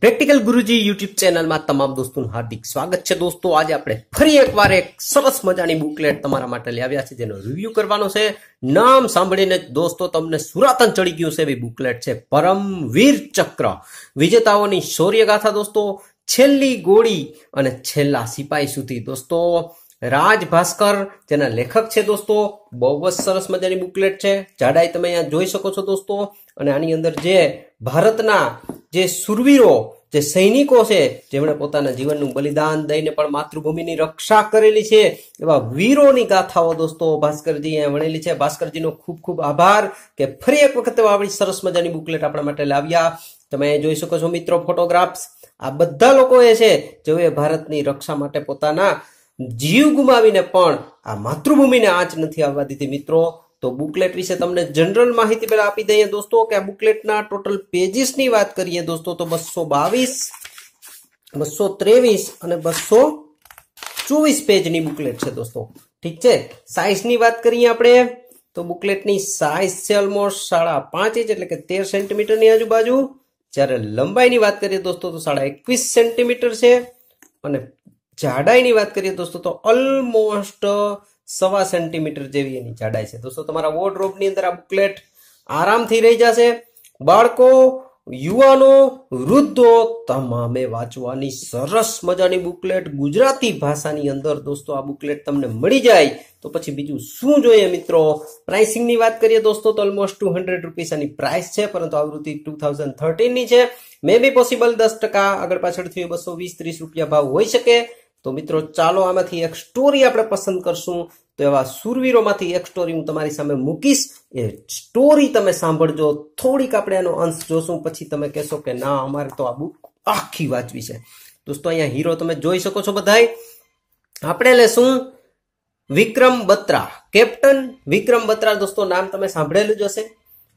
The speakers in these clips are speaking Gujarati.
પ્રેક્ટિકલ ગુરુજી યુટ્યુબ ચેનલમાં તમામ દોસ્તોનું હાર્દિક સ્વાગત છે દોસ્તો આજે આપણે ફરી એકવાર એક સરસ મજાની બુકલેટ તમારા માટે લઈ આવ્યા છે જેનો રિવ્યુ કરવાનો છે નામ સાંભળીને દોસ્તો તમને સુરાતન ચડી ગયું છે એવી બુકલેટ છે પરમવીર ચક્ર વિજેતાઓની શૌર્યગાથા દોસ્તો છેલ્લી ગોળી અને છેલ્લા સિપાહી સુધી દોસ્તો રાજ ભાસ્કર જેના લેખક છે દોસ્તો બહુ જ સરસ મજાની બુકલેટ છે જાડાઈ તમે અહીંયા જોઈ શકો છો દોસ્તો અને આની અંદર જે ભારતના જે સુરવીરો જે સૈનિકો છે જેમણે પોતાના જીવનનું બલિદાન દઈને પણ માતૃભૂમિની રક્ષા કરેલી છે એવા વીરોની ગાથાઓ દોસ્તો ભાસ્કરજી અહીંયા વણેલી છે ભાસ્કરજીનો ખૂબ ખૂબ આભાર કે ફરી એક વખત આપણી સરસ મજાની બુકલેટ આપણા માટે લાવ્યા તમે જોઈ શકો છો મિત્રો ફોટોગ્રાફ્સ આ બધા લોકો એ છે જેઓએ ભારતની રક્ષા માટે પોતાના જીવ ગુમાવીને પણ આ માતૃભૂમિને આંચ નથી આવવા દીધી મિત્રો તો બુકલેટ વિશે તમને જનરલ માહિતી પહેલા આપી દઈએ દોસ્તો કે આ બુકલેટના ટોટલ પેજીસની વાત કરીએ દોસ્તો તો બસો બાવીસ બસો ત્રેવીસ અને બસો ચોવીસ પેજની બુકલેટ છે દોસ્તો ઠીક છે સાઇઝની વાત કરીએ આપણે તો બુકલેટની સાઇઝ છે ઓલમોસ્ટ સાડા પાંચ ઇંચ એટલે કે તેર સેન્ટીમીટરની આજુબાજુ જ્યારે લંબાઈની વાત કરીએ દોસ્તો તો સાડા એકવીસ સેન્ટીમીટર છે અને જાડાઈની વાત કરીએ દોસ્તો તો ઓલમોસ્ટ સવા સેન્ટીમીટર જેવી એની જાડાઈ છે દોસ્તો તમારા વોર્ડરોબની અંદર આ બુકલેટ આરામથી રહી જશે બાળકો યુવાનો વૃદ્ધો તમામે વાંચવાની સરસ મજાની બુકલેટ ગુજરાતી ભાષાની અંદર દોસ્તો આ બુકલેટ તમને મળી જાય તો પછી બીજું શું જોઈએ મિત્રો પ્રાઇસિંગની વાત કરીએ દોસ્તો તો ઓલમોસ્ટ ટુ હંડ્રેડ રૂપીસ આની પ્રાઇસ છે પરંતુ આવૃત્તિ ટુ થાઉઝન્ડ થર્ટીનની છે મે બી પોસિબલ દસ ટકા આગળ પાછળથી બસો વીસ ત્રીસ રૂપિયા ભાવ હોઈ શકે તો મિત્રો ચાલો આમાંથી એક સ્ટોરી આપણે પસંદ કરશું તો એવા સુરવીરોમાંથી એક સ્ટોરી હું તમારી સામે મૂકીશ એ સ્ટોરી તમે સાંભળજો થોડીક આપણે એનો અંશ જોશું પછી તમે કહેશો કે ના અમારે તો આ બુક આખી વાંચવી છે દોસ્તો અહીંયા હીરો તમે જોઈ શકો છો બધાય આપણે લેશું વિક્રમ બત્રા કેપ્ટન વિક્રમ બત્રા દોસ્તો નામ તમે સાંભળેલું જ હશે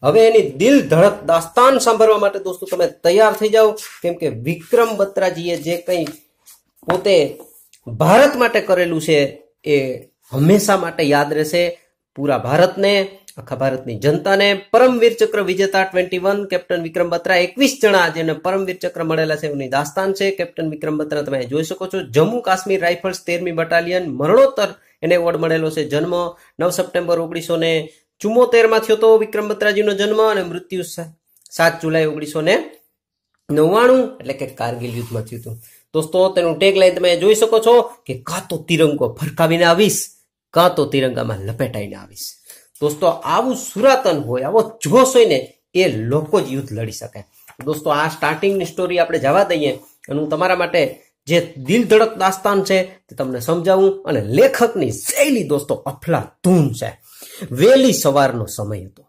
હવે એની દિલ ધડક દાસ્તાન સાંભળવા માટે દોસ્તો તમે તૈયાર થઈ જાઓ કેમ કે વિક્રમ બત્રાજીએ જે કંઈ પોતે ભારત માટે કરેલું છે એ હંમેશા માટે યાદ રહેશે પૂરા ભારતને આખા ભારતની જનતાને પરમવીર ચક્ર વિજેતા twenty one captain Vikram Batra એકવીસ જણા જેને પરમવીર ચક્ર મળેલા છે એમની દાસ્તાન છે કેપ્ટન વિક્રમ બત્રા તમે જોઈ શકો છો જમ્મુ કાશ્મીર રાઇફલ્સ તેરમી બટાલિયન મરણોત્તર એને એવોર્ડ મળેલો છે જન્મ નવ સપ્ટેમ્બર ઓગણીસો ને ચુમ્મોતેરમાં થયો હતો વિક્રમ બત્રાજીનો જન્મ અને મૃત્યુ સાત જુલાઈ ઓગણીસો ને નવ્વાણું એટલે કે કારગિલ યુદ્ધમાં થયું હતું દોસ્તો તેનું ટેગલાઇન તમે જોઈ શકો છો કે કાં તો તિરંગો ફરકાવીને આવીશ કાં તો તિરંગામાં લપેટાઈને આવીશ દોસ્તો આવું સુરાતન હોય આવો જોશ હોય ને એ લોકો જ યુદ્ધ લડી શકે દોસ્તો આ સ્ટાર્ટિંગની સ્ટોરી આપણે જવા દઈએ અને હું તમારા માટે જે દિલ ધડક દાસ્તાન છે તે તમને સમજાવું અને લેખકની શૈલી દોસ્તો અફલા અફલાતુન છે વહેલી સવારનો સમય હતો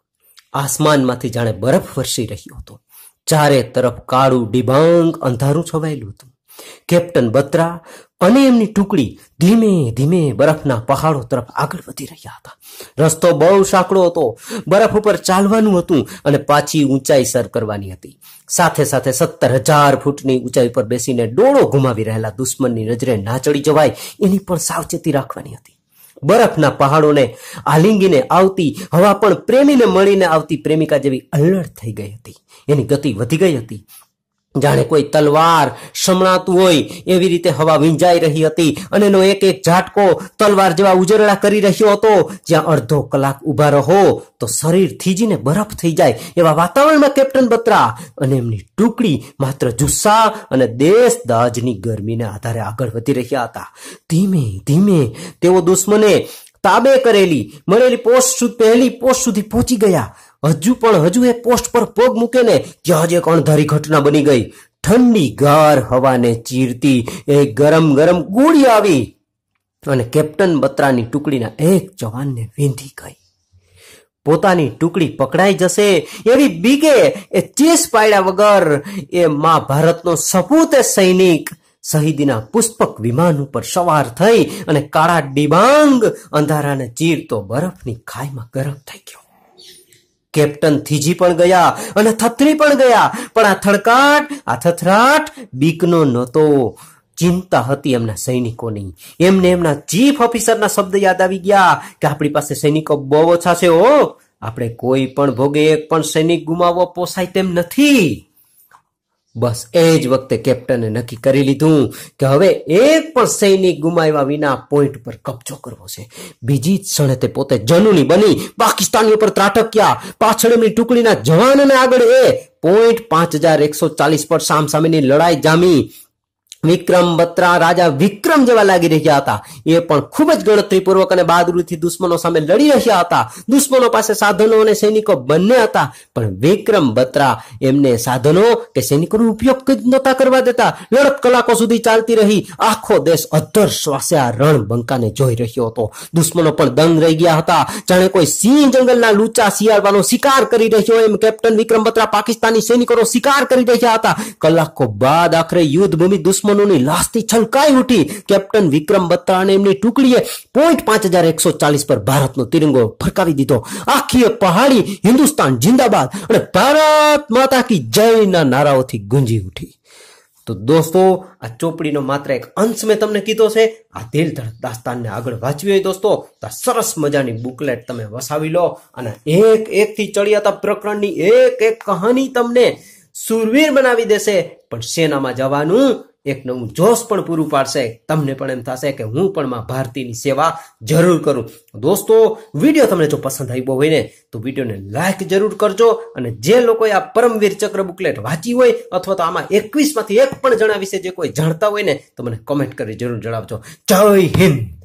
આસમાનમાંથી જાણે બરફ વરસી રહ્યો હતો ચારે તરફ કાળું ડિબાંગ અંધારું છવાયેલું હતું કેપ્ટન બત્રા અને એમની ટુકડી ધીમે ધીમે બરફના પહાડો તરફ આગળ વધી રહ્યા હતા રસ્તો બહુ સાંકડો હતો બરફ ઉપર ચાલવાનું હતું અને પાછી ઊંચાઈ સર કરવાની હતી સાથે સાથે સત્તર હજાર ફૂટની ઊંચાઈ પર બેસીને ડોળો ગુમાવી રહેલા દુશ્મનની નજરે ના ચડી જવાય એની પણ સાવચેતી રાખવાની હતી બરફના પહાડોને આલિંગીને આવતી હવા પણ પ્રેમીને મળીને આવતી પ્રેમિકા જેવી અલ્લડ થઈ ગઈ હતી એની ગતિ વધી ગઈ હતી જાણે કોઈ તલવાર સમણાતું હોય એવી રીતે હવા વિંજાઈ રહી હતી અને એનો એક એક ઝાટકો તલવાર જેવા ઉજરડા કરી રહ્યો હતો જ્યાં અડધો કલાક ઊભા રહો તો શરીર થીજીને બરફ થઈ જાય એવા વાતાવરણમાં કેપ્ટન બત્રા અને એમની ટુકડી માત્ર જુસ્સા અને દેશ દાજની ગરમીને આધારે આગળ વધી રહ્યા હતા ધીમે ધીમે તેઓ દુશ્મને તાબે કરેલી મળેલી પોસ્ટ પહેલી પોસ્ટ સુધી પહોંચી ગયા હજુ પણ હજુ એ પોસ્ટ પર પગ મૂકે ને કે આજે અણધારી ઘટના બની ગઈ ઠંડી ગાર હવાને ચીરતી એ ગરમ ગરમ ગોળી આવી અને કેપ્ટન બત્રાની ટુકડીના એક જવાનને વીંધી ગઈ પોતાની ટુકડી પકડાઈ જશે એવી બીકે એ ચેસ પાડ્યા વગર એ મા ભારતનો સપૂત સૈનિક શહીદીના પુષ્પક વિમાન ઉપર સવાર થઈ અને કાળા ડિબાંગ અંધારાને ચીરતો બરફની ખાઈમાં ગરમ થઈ ગયો કેપ્ટન થીજી પણ ગયા અને થથરી પણ ગયા પણ આ થડકાટ આ થથરાટ બીકનો નહોતો ચિંતા હતી એમના સૈનિકોની એમને એમના ચીફ ઓફિસરના શબ્દ યાદ આવી ગયા કે આપણી પાસે સૈનિકો બહુ ઓછા છે ઓ આપણે કોઈ પણ ભોગે એક પણ સૈનિક ગુમાવવો પોસાય તેમ નથી બસ એ જ વખતે કેપ્ટને નક્કી કરી લીધું કે હવે એક પણ સૈનિક ગુમાવ્યા વિના પોઈન્ટ પર કબજો કરવો છે બીજી જ ક્ષણે તે પોતે જનુની બની પાકિસ્તાની ઉપર ત્રાટક્યા પાછળ એમની ટુકડીના જવાન અને આગળ એ પોઈન્ટ પાંચ હજાર એકસો ચાલીસ પર સામસામેની લડાઈ જામી વિક્રમ બત્રા રાજા વિક્રમ જેવા લાગી રહ્યા હતા એ પણ ખૂબ જ ગણતરીપૂર્વક અને બહાદુરીથી દુશ્મનો સામે લડી રહ્યા હતા દુશ્મનો પાસે સાધનો અને સૈનિકો બંને હતા પણ વિક્રમ બત્રા એમને સાધનો કે સૈનિકોનો ઉપયોગ નહોતા કરવા દેતા લડત કલાકો સુધી ચાલતી રહી આખો દેશ અધર શ્વાસે આ રણબંકાને જોઈ રહ્યો હતો દુશ્મનો પણ દંગ રહી ગયા હતા જાણે કોઈ સિંહ જંગલના લૂચા શિયાળવાનો શિકાર કરી રહ્યો એમ કેપ્ટન વિક્રમ બત્રા પાકિસ્તાની સૈનિકોનો શિકાર કરી રહ્યા હતા કલાકો બાદ આખરે યુદ્ધ ભૂમિ દુશ્મન દુશ્મનોની લાશથી છલકાઈ ઉઠી કેપ્ટન વિક્રમ બત્રા અને એમની ટુકડીએ પોઈન્ટ પાંચ હજાર એકસો ચાલીસ પર ભારતનો તિરંગો ફરકાવી દીધો આખી પહાડી હિન્દુસ્તાન જિંદાબાદ અને ભારત માતા કી જયના નારાઓથી ગુંજી ઉઠી તો દોસ્તો આ ચોપડીનો માત્ર એક અંશ મેં તમને કીધો છે આ દિલ ધડક દાસ્તાનને આગળ વાંચવી હોય દોસ્તો તો સરસ મજાની બુકલેટ તમે વસાવી લો અને એક એક એકથી ચડિયાતા પ્રકરણની એક એક કહાની તમને સુરવીર બનાવી દેશે પણ સેનામાં જવાનું એક નવું જોશ પણ પૂરું પાડશે તમને પણ એમ થશે કે હું પણ માં ભારતીની સેવા જરૂર કરું દોસ્તો વિડીયો તમને જો પસંદ આવ્યો હોય ને તો વિડીયોને લાઈક જરૂર કરજો અને જે લોકોએ આ પરમવીર ચક્ર બુકલેટ વાંચી હોય અથવા તો આમાં એકવીસમાંથી એક પણ જણા વિશે જે કોઈ જાણતા હોય ને તો મને કોમેન્ટ કરી જરૂર જણાવજો જય હિન્દ